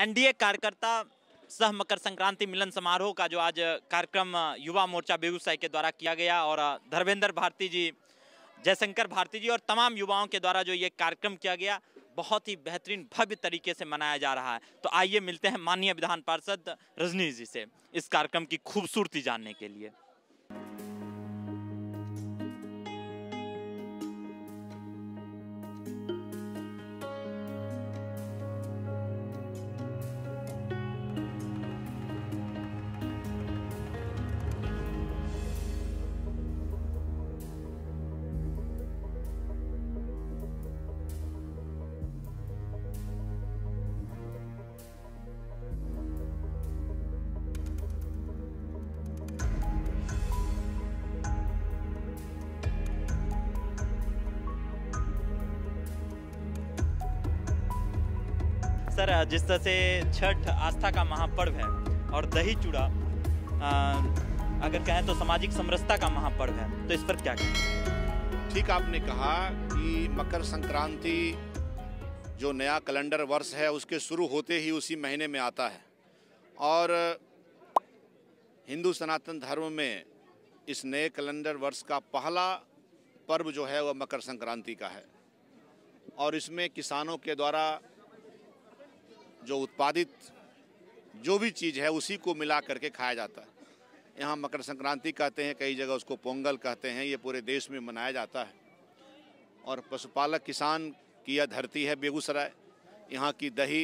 NDA कार्यकर्ता सह मकर संक्रांति मिलन समारोह का जो आज कार्यक्रम युवा मोर्चा बेगूसराय के द्वारा किया गया और धर्मेंद्र भारती जी जयशंकर भारती जी और तमाम युवाओं के द्वारा जो ये कार्यक्रम किया गया बहुत ही बेहतरीन भव्य तरीके से मनाया जा रहा है तो आइए मिलते हैं माननीय विधान पार्षद रजनीश जी से इस कार्यक्रम की खूबसूरती जानने के लिए तरह जिस तरह से छठ आस्था का महापर्व है और दही चूड़ा अगर कहें तो सामाजिक समरसता का महापर्व है तो इस पर क्या कहें ठीक आपने कहा कि मकर संक्रांति जो नया कैलेंडर वर्ष है उसके शुरू होते ही उसी महीने में आता है और हिंदू सनातन धर्म में इस नए कैलेंडर वर्ष का पहला पर्व जो है वह मकर संक्रांति का है और इसमें किसानों के द्वारा जो उत्पादित जो भी चीज़ है उसी को मिला करके खाया जाता है यहाँ मकर संक्रांति कहते हैं कई जगह उसको पोंगल कहते हैं ये पूरे देश में मनाया जाता है और पशुपालक किसान की यह धरती है बेगूसराय यहाँ की दही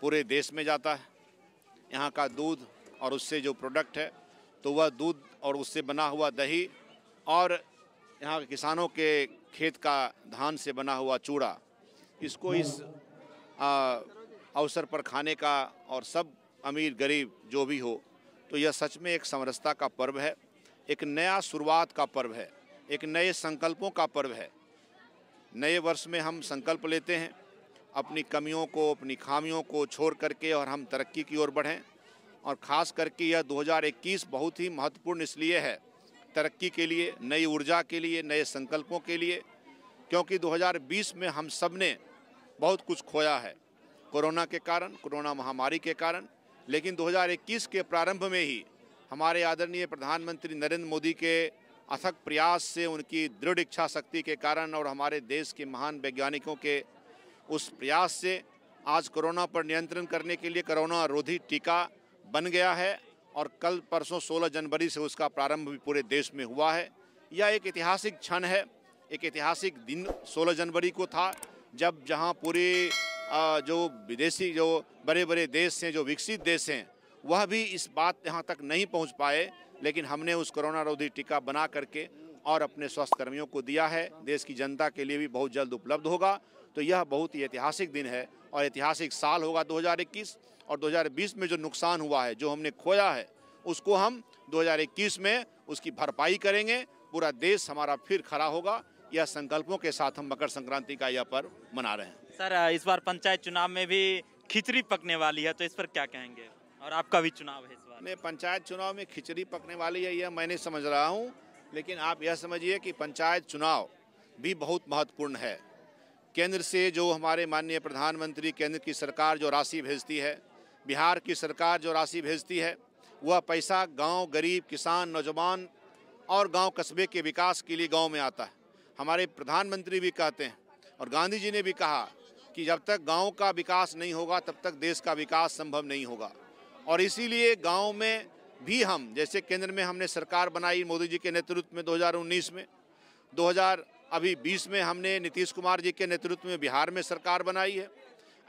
पूरे देश में जाता है यहाँ का दूध और उससे जो प्रोडक्ट है तो वह दूध और उससे बना हुआ दही और यहाँ किसानों के खेत का धान से बना हुआ चूड़ा इसको इस आ, अवसर पर खाने का और सब अमीर गरीब जो भी हो तो यह सच में एक समरसता का पर्व है एक नया शुरुआत का पर्व है एक नए संकल्पों का पर्व है नए वर्ष में हम संकल्प लेते हैं अपनी कमियों को अपनी खामियों को छोड़ करके और हम तरक्की की ओर बढ़ें और ख़ास करके यह 2021 बहुत ही महत्वपूर्ण इसलिए है तरक्की के लिए नई ऊर्जा के लिए नए संकल्पों के लिए क्योंकि 2020 में हम सब ने बहुत कुछ खोया है कोरोना के कारण कोरोना महामारी के कारण लेकिन 2021 के प्रारंभ में ही हमारे आदरणीय प्रधानमंत्री नरेंद्र मोदी के अथक प्रयास से उनकी दृढ़ इच्छा शक्ति के कारण और हमारे देश के महान वैज्ञानिकों के उस प्रयास से आज कोरोना पर नियंत्रण करने के लिए कोरोना रोधी टीका बन गया है और कल परसों 16 जनवरी से उसका प्रारंभ भी पूरे देश में हुआ है यह एक ऐतिहासिक क्षण है एक ऐतिहासिक दिन 16 जनवरी को था जब जहां पूरी जो विदेशी जो बड़े बड़े देश हैं जो विकसित देश हैं वह भी इस बात यहाँ तक नहीं पहुँच पाए लेकिन हमने उस कोरोना रोधी टीका बना करके और अपने स्वास्थ्य कर्मियों को दिया है देश की जनता के लिए भी बहुत जल्द उपलब्ध होगा तो यह बहुत ही ऐतिहासिक दिन है और ऐतिहासिक साल होगा 2021 और 2020 में जो नुकसान हुआ है जो हमने खोया है उसको हम 2021 में उसकी भरपाई करेंगे पूरा देश हमारा फिर खड़ा होगा यह संकल्पों के साथ हम मकर संक्रांति का यह पर्व मना रहे हैं सर इस बार पंचायत चुनाव में भी खिचड़ी पकने वाली है तो इस पर क्या कहेंगे और आपका भी चुनाव है इस बार नहीं पंचायत चुनाव में खिचड़ी पकने वाली है यह मैं नहीं समझ रहा हूँ लेकिन आप यह समझिए कि पंचायत चुनाव भी बहुत महत्वपूर्ण है केंद्र से जो हमारे माननीय प्रधानमंत्री केंद्र की सरकार जो राशि भेजती है बिहार की सरकार जो राशि भेजती है वह पैसा गांव गरीब किसान नौजवान और गांव कस्बे के विकास के लिए गांव में आता है हमारे प्रधानमंत्री भी कहते हैं और गांधी जी ने भी कहा कि जब तक गांव का विकास नहीं होगा तब तक देश का विकास संभव नहीं होगा और इसीलिए गांव में भी हम जैसे केंद्र में हमने सरकार बनाई मोदी जी के नेतृत्व में 2019 में 2000 अभी 20 में हमने नीतीश कुमार जी के नेतृत्व में बिहार में सरकार बनाई है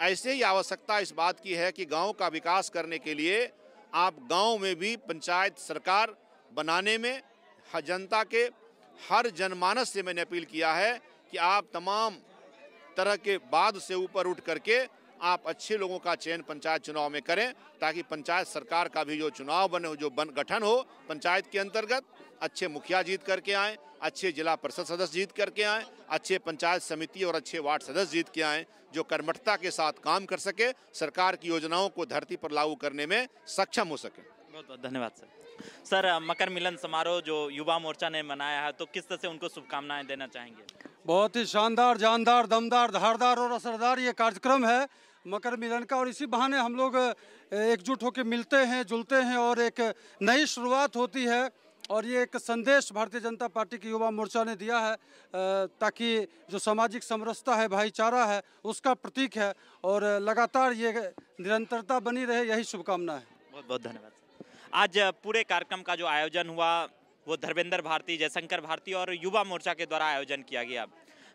ऐसे ही आवश्यकता इस बात की है कि गाँव का विकास करने के लिए आप गाँव में भी पंचायत सरकार बनाने में जनता के हर जनमानस से मैंने अपील किया है कि आप तमाम तरह के बाद से ऊपर उठ करके आप अच्छे लोगों का चयन पंचायत चुनाव में करें ताकि पंचायत सरकार का भी जो चुनाव बने जो बन गठन हो पंचायत के अंतर्गत अच्छे मुखिया जीत करके आएँ अच्छे जिला परिषद सदस्य जीत करके आएँ अच्छे पंचायत समिति और अच्छे वार्ड सदस्य जीत के आएँ जो कर्मठता के साथ काम कर सके सरकार की योजनाओं को धरती पर लागू करने में सक्षम हो सके बहुत बहुत धन्यवाद सर सर मकर मिलन समारोह जो युवा मोर्चा ने मनाया है तो किस तरह से उनको शुभकामनाएं देना चाहेंगे बहुत ही शानदार जानदार दमदार धारदार और असरदार ये कार्यक्रम है मकर मिलन का और इसी बहाने हम लोग एकजुट होकर मिलते हैं जुलते हैं और एक नई शुरुआत होती है और ये एक संदेश भारतीय जनता पार्टी की युवा मोर्चा ने दिया है ताकि जो सामाजिक समरसता है भाईचारा है उसका प्रतीक है और लगातार ये निरंतरता बनी रहे यही शुभकामना है बहुत बहुत धन्यवाद आज पूरे कार्यक्रम का जो आयोजन हुआ वो धर्मेंद्र भारती जयशंकर भारती और युवा मोर्चा के द्वारा आयोजन किया गया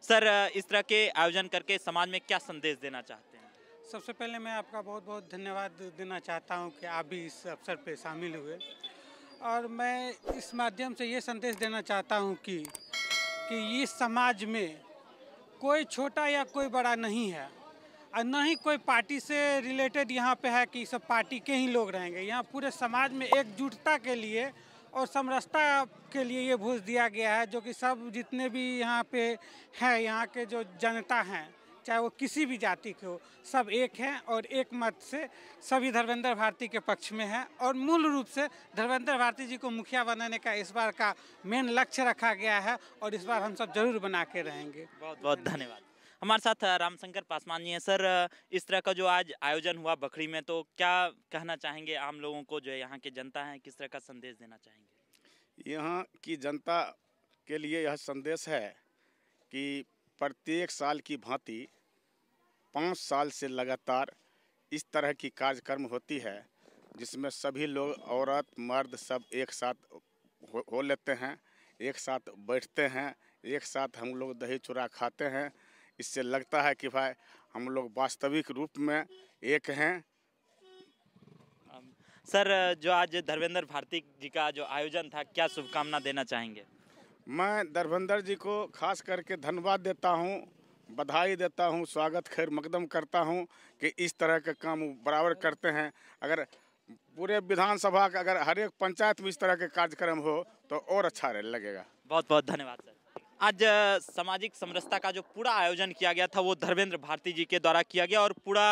सर इस तरह के आयोजन करके समाज में क्या संदेश देना चाहते हैं सबसे पहले मैं आपका बहुत बहुत धन्यवाद देना चाहता हूँ कि आप भी इस अवसर पर शामिल हुए और मैं इस माध्यम से ये संदेश देना चाहता हूँ कि कि इस समाज में कोई छोटा या कोई बड़ा नहीं है और न ही कोई पार्टी से रिलेटेड यहाँ पे है कि सब पार्टी के ही लोग रहेंगे यहाँ पूरे समाज में एकजुटता के लिए और समरसता के लिए ये भोज दिया गया है जो कि सब जितने भी यहाँ पे हैं यहाँ के जो जनता हैं चाहे वो किसी भी जाति के हो सब एक हैं और एक मत से सभी धर्मेंद्र भारती के पक्ष में हैं और मूल रूप से धर्मेंद्र भारती जी को मुखिया बनाने का इस बार का मेन लक्ष्य रखा गया है और इस बार हम सब जरूर बना के रहेंगे बहुत बहुत धन्यवाद हमारे साथ रामशंकर पासवान जी हैं सर इस तरह का जो आज आयोजन हुआ बखरी में तो क्या कहना चाहेंगे आम लोगों को जो यहाँ के जनता है किस तरह का संदेश देना चाहेंगे यहाँ की जनता के लिए यह संदेश है कि प्रत्येक साल की भांति पाँच साल से लगातार इस तरह की कार्यक्रम होती है जिसमें सभी लोग औरत मर्द सब एक साथ हो, हो लेते हैं एक साथ बैठते हैं एक साथ हम लोग दही चूड़ा खाते हैं इससे लगता है कि भाई हम लोग वास्तविक रूप में एक हैं सर जो आज धर्मेंद्र भारती जी का जो आयोजन था क्या शुभकामना देना चाहेंगे मैं धर्मेंद्र जी को खास करके धन्यवाद देता हूँ बधाई देता हूँ स्वागत खैर मकदम करता हूँ कि इस तरह के काम बराबर करते हैं अगर पूरे विधानसभा का अगर हर एक पंचायत में इस तरह के कार्यक्रम हो तो और अच्छा लगेगा बहुत बहुत धन्यवाद सर आज सामाजिक समरसता का जो पूरा आयोजन किया गया था वो धर्मेंद्र भारती जी के द्वारा किया गया और पूरा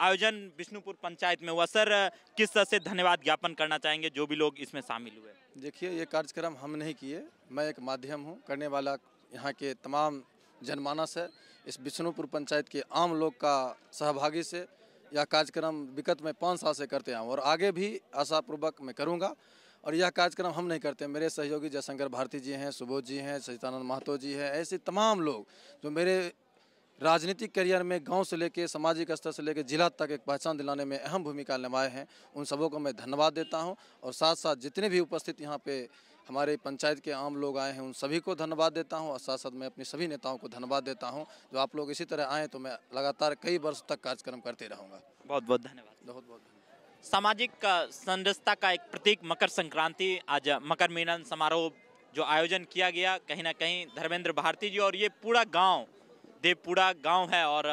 आयोजन विष्णुपुर पंचायत में हुआ सर किस तरह से धन्यवाद ज्ञापन करना चाहेंगे जो भी लोग इसमें शामिल हुए देखिए ये कार्यक्रम हम नहीं किए मैं एक माध्यम हूँ करने वाला यहाँ के तमाम जनमानस है इस विष्णुपुर पंचायत के आम लोग का सहभागी से यह कार्यक्रम विगत में पाँच साल से करते हैं और आगे भी आशापूर्वक मैं करूँगा और यह कार्यक्रम हम नहीं करते मेरे सहयोगी जयशंकर भारती जी हैं सुबोध जी हैं सचिदानंद महतो जी हैं ऐसे तमाम लोग जो मेरे राजनीतिक करियर में गांव से लेकर सामाजिक स्तर से लेकर जिला तक एक पहचान दिलाने में अहम भूमिका निभाए हैं उन सबों को मैं धन्यवाद देता हूं और साथ साथ जितने भी उपस्थित यहां पे हमारे पंचायत के आम लोग आए हैं उन सभी को धन्यवाद देता हूं और साथ साथ मैं अपने सभी नेताओं को धन्यवाद देता हूँ जो आप लोग इसी तरह आएँ तो मैं लगातार कई वर्ष तक कार्यक्रम करते रहूँगा बहुत बहुत धन्यवाद बहुत बहुत सामाजिक संरचता का एक प्रतीक मकर संक्रांति आज मकर मिलन समारोह जो आयोजन किया गया कहीं ना कहीं धर्मेंद्र भारती जी और ये पूरा गांव देवपुरा गांव है और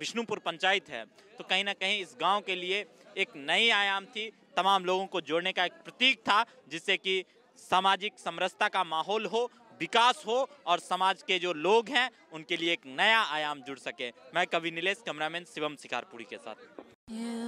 विष्णुपुर पंचायत है तो कहीं ना कहीं इस गांव के लिए एक नई आयाम थी तमाम लोगों को जोड़ने का एक प्रतीक था जिससे कि सामाजिक समरसता का माहौल हो विकास हो और समाज के जो लोग हैं उनके लिए एक नया आयाम जुड़ सके मैं कवि नीलेष कैमरामैन शिवम शिकारपुरी के साथ